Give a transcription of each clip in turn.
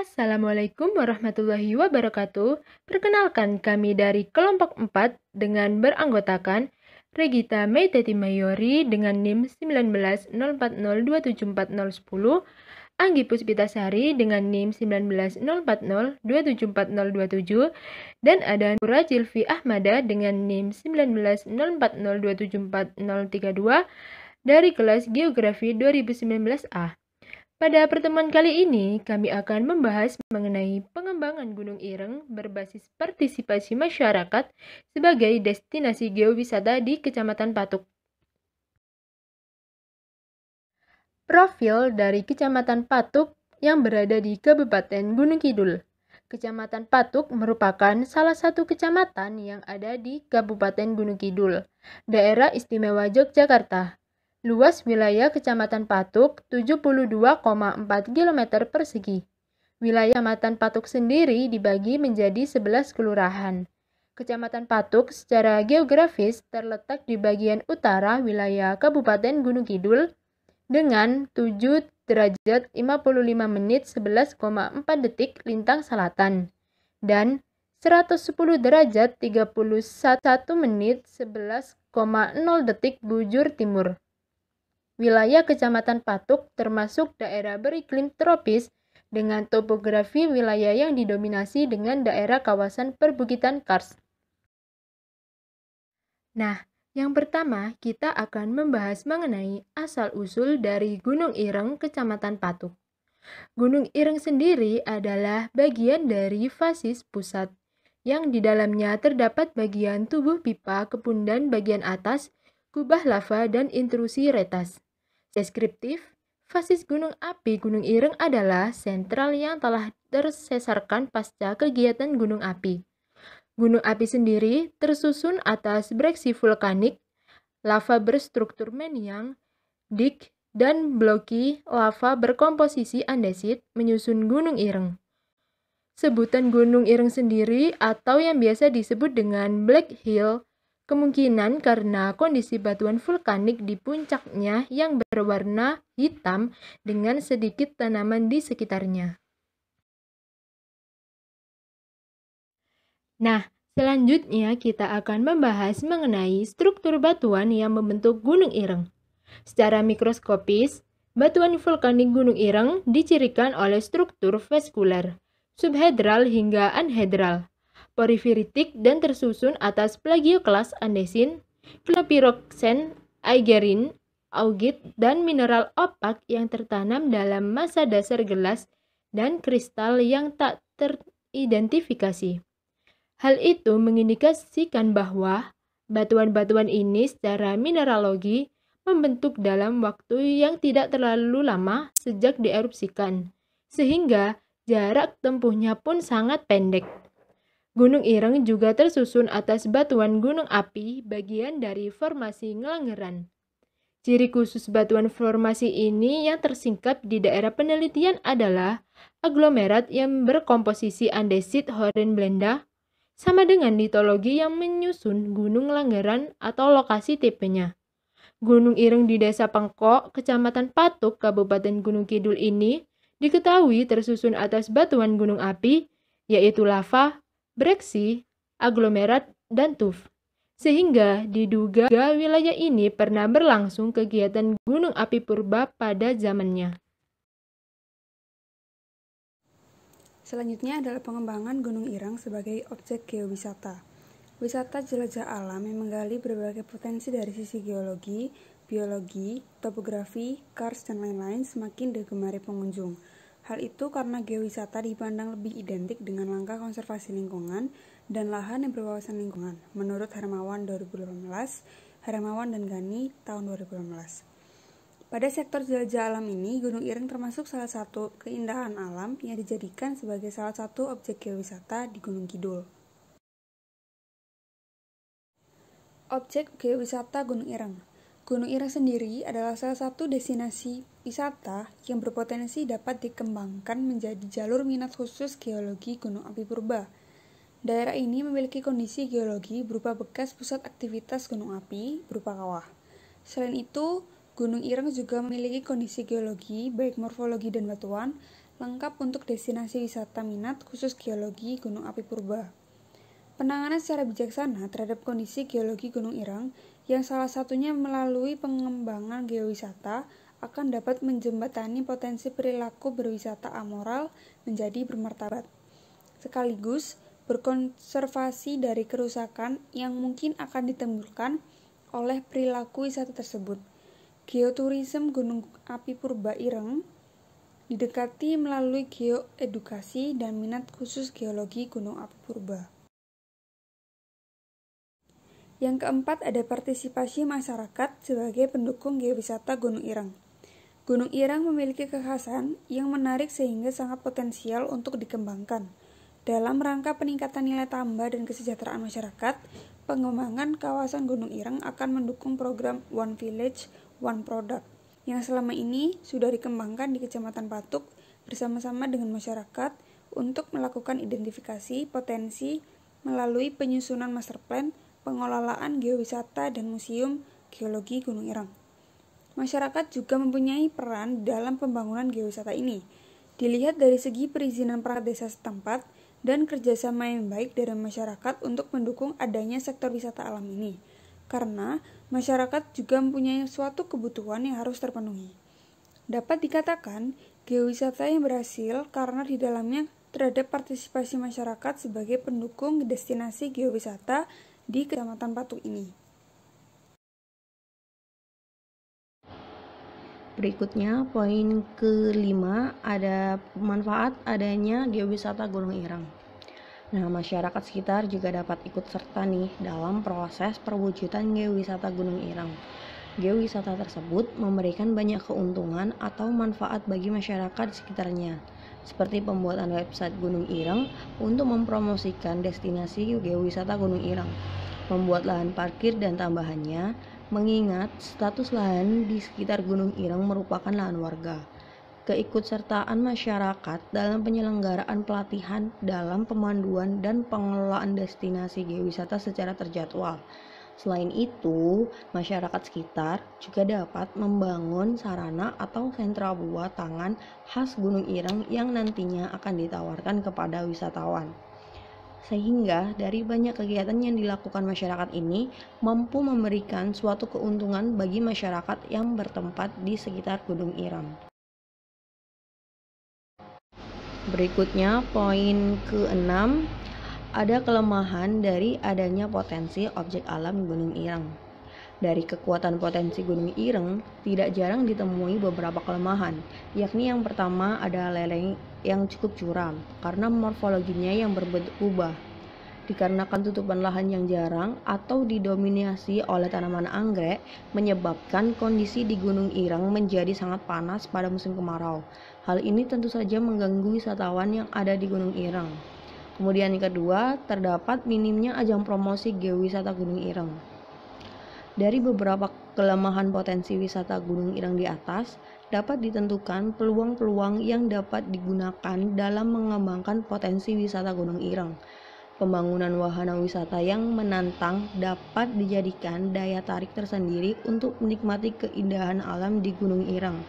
Assalamualaikum warahmatullahi wabarakatuh. Perkenalkan kami dari kelompok 4 dengan beranggotakan Regita Meiteti Mayori dengan NIM 19040274010, Anggi Puspitasari dengan NIM 19040274027, dan ada Nura Jilvi Ahmada dengan NIM 19040274032 dari kelas Geografi 2019A. Pada pertemuan kali ini, kami akan membahas mengenai pengembangan Gunung Ireng berbasis partisipasi masyarakat sebagai destinasi geowisata di Kecamatan Patuk. Profil dari Kecamatan Patuk yang berada di Kabupaten Gunung Kidul. Kecamatan Patuk merupakan salah satu kecamatan yang ada di Kabupaten Gunung Kidul, daerah istimewa Yogyakarta. Luas wilayah Kecamatan Patuk 72,4 km persegi. Wilayah Kecamatan Patuk sendiri dibagi menjadi 11 kelurahan. Kecamatan Patuk secara geografis terletak di bagian utara wilayah Kabupaten Gunung Kidul dengan 7 derajat 55 menit 11,4 detik lintang selatan dan 110 derajat 31 menit 11,0 detik bujur timur. Wilayah Kecamatan Patuk termasuk daerah beriklim tropis dengan topografi wilayah yang didominasi dengan daerah kawasan perbukitan karst. Nah, yang pertama kita akan membahas mengenai asal-usul dari Gunung Ireng, Kecamatan Patuk. Gunung Ireng sendiri adalah bagian dari fasis pusat yang di dalamnya terdapat bagian tubuh pipa kepundan bagian atas, kubah lava, dan intrusi retas. Deskriptif, fasis gunung api Gunung Ireng adalah sentral yang telah tersesarkan pasca kegiatan gunung api. Gunung api sendiri tersusun atas breksi vulkanik, lava berstruktur meniang, dik, dan bloki lava berkomposisi andesit menyusun Gunung Ireng. Sebutan Gunung Ireng sendiri atau yang biasa disebut dengan Black Hill Kemungkinan karena kondisi batuan vulkanik di puncaknya yang berwarna hitam dengan sedikit tanaman di sekitarnya. Nah, selanjutnya kita akan membahas mengenai struktur batuan yang membentuk Gunung Ireng. Secara mikroskopis, batuan vulkanik Gunung Ireng dicirikan oleh struktur vaskular, subhedral hingga anhedral porifiritik dan tersusun atas plagioklas andesin, klopiroksen, aigerin, augit, dan mineral opak yang tertanam dalam masa dasar gelas dan kristal yang tak teridentifikasi. Hal itu mengindikasikan bahwa batuan-batuan ini secara mineralogi membentuk dalam waktu yang tidak terlalu lama sejak dierupsikan, sehingga jarak tempuhnya pun sangat pendek. Gunung Ireng juga tersusun atas batuan gunung api bagian dari formasi Ngelanggeran. Ciri khusus batuan formasi ini yang tersingkap di daerah penelitian adalah aglomerat yang berkomposisi andesit Horenblenda, sama dengan litologi yang menyusun Gunung Langgaran atau lokasi tipenya. Gunung Ireng di Desa Pengkok, Kecamatan Patuk, Kabupaten Gunung Kidul ini diketahui tersusun atas batuan gunung api, yaitu lava, Breksi, aglomerat, dan Tuf. Sehingga diduga wilayah ini pernah berlangsung kegiatan gunung api purba pada zamannya. Selanjutnya adalah pengembangan Gunung Irang sebagai objek geowisata. Wisata jelajah alam yang menggali berbagai potensi dari sisi geologi, biologi, topografi, kars, dan lain-lain semakin digemari pengunjung. Hal itu karena geowisata dipandang lebih identik dengan langkah konservasi lingkungan dan lahan yang berwawasan lingkungan, menurut Hermawan 2018, Hermawan dan Gani tahun 2018. Pada sektor jelajah alam ini, Gunung Ireng termasuk salah satu keindahan alam yang dijadikan sebagai salah satu objek geowisata di Gunung Kidul. Objek geowisata Gunung Ireng Gunung Ireng sendiri adalah salah satu destinasi wisata yang berpotensi dapat dikembangkan menjadi jalur minat khusus geologi Gunung Api Purba. Daerah ini memiliki kondisi geologi berupa bekas pusat aktivitas gunung api berupa kawah. Selain itu, Gunung Ireng juga memiliki kondisi geologi, baik morfologi dan batuan, lengkap untuk destinasi wisata minat khusus geologi Gunung Api Purba. Penanganan secara bijaksana terhadap kondisi geologi Gunung Ireng yang salah satunya melalui pengembangan geowisata akan dapat menjembatani potensi perilaku berwisata amoral menjadi bermartabat, sekaligus berkonservasi dari kerusakan yang mungkin akan ditemukan oleh perilaku wisata tersebut. Geoturism Gunung Api Purba Ireng didekati melalui geoedukasi dan minat khusus geologi Gunung Api Purba. Yang keempat ada partisipasi masyarakat sebagai pendukung geowisata Gunung Irang. Gunung Irang memiliki kekhasan yang menarik sehingga sangat potensial untuk dikembangkan. Dalam rangka peningkatan nilai tambah dan kesejahteraan masyarakat, pengembangan kawasan Gunung Irang akan mendukung program One Village, One Product yang selama ini sudah dikembangkan di Kecamatan Patuk bersama-sama dengan masyarakat untuk melakukan identifikasi potensi melalui penyusunan master plan pengelolaan geowisata dan museum geologi Gunung Irang. Masyarakat juga mempunyai peran dalam pembangunan geowisata ini. Dilihat dari segi perizinan perangkat desa setempat dan kerjasama yang baik dari masyarakat untuk mendukung adanya sektor wisata alam ini. Karena masyarakat juga mempunyai suatu kebutuhan yang harus terpenuhi. Dapat dikatakan, geowisata yang berhasil karena di dalamnya terhadap partisipasi masyarakat sebagai pendukung destinasi geowisata di Kecamatan batu ini. Berikutnya, poin kelima ada manfaat adanya geowisata Gunung Irang. Nah, masyarakat sekitar juga dapat ikut serta nih dalam proses perwujudan geowisata Gunung Irang. Geowisata tersebut memberikan banyak keuntungan atau manfaat bagi masyarakat sekitarnya, seperti pembuatan website Gunung Irang untuk mempromosikan destinasi geowisata Gunung Irang membuat lahan parkir dan tambahannya, mengingat status lahan di sekitar Gunung Ireng merupakan lahan warga. Keikutsertaan masyarakat dalam penyelenggaraan pelatihan dalam pemanduan dan pengelolaan destinasi geowisata secara terjadwal. Selain itu, masyarakat sekitar juga dapat membangun sarana atau sentra buah tangan khas Gunung Ireng yang nantinya akan ditawarkan kepada wisatawan sehingga dari banyak kegiatan yang dilakukan masyarakat ini mampu memberikan suatu keuntungan bagi masyarakat yang bertempat di sekitar Gunung Iram. Berikutnya, poin keenam, ada kelemahan dari adanya potensi objek alam Gunung Irang. Dari kekuatan potensi Gunung Ireng, tidak jarang ditemui beberapa kelemahan, yakni yang pertama ada lereng yang cukup curam karena morfologinya yang berbentuk kubah. Dikarenakan tutupan lahan yang jarang atau didominasi oleh tanaman anggrek, menyebabkan kondisi di Gunung Ireng menjadi sangat panas pada musim kemarau. Hal ini tentu saja mengganggu wisatawan yang ada di Gunung Ireng. Kemudian yang kedua, terdapat minimnya ajang promosi geowisata Gunung Ireng. Dari beberapa kelemahan potensi wisata Gunung Irang di atas, dapat ditentukan peluang-peluang yang dapat digunakan dalam mengembangkan potensi wisata Gunung Ireng. Pembangunan wahana wisata yang menantang dapat dijadikan daya tarik tersendiri untuk menikmati keindahan alam di Gunung Ireng.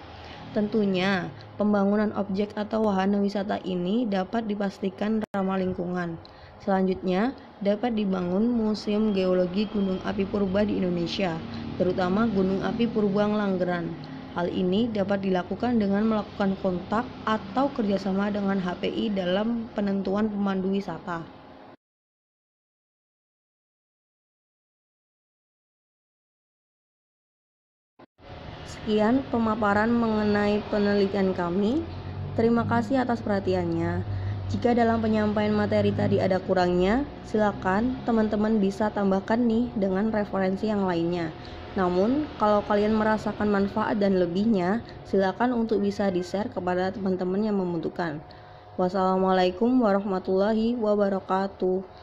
Tentunya, pembangunan objek atau wahana wisata ini dapat dipastikan ramah lingkungan. Selanjutnya, dapat dibangun Museum Geologi Gunung Api Purba di Indonesia, terutama Gunung Api Purba Langgeran. Hal ini dapat dilakukan dengan melakukan kontak atau kerjasama dengan HPI dalam penentuan pemandu wisata. Sekian pemaparan mengenai penelitian kami. Terima kasih atas perhatiannya. Jika dalam penyampaian materi tadi ada kurangnya, silakan teman-teman bisa tambahkan nih dengan referensi yang lainnya. Namun, kalau kalian merasakan manfaat dan lebihnya, silakan untuk bisa di-share kepada teman-teman yang membutuhkan. Wassalamualaikum warahmatullahi wabarakatuh.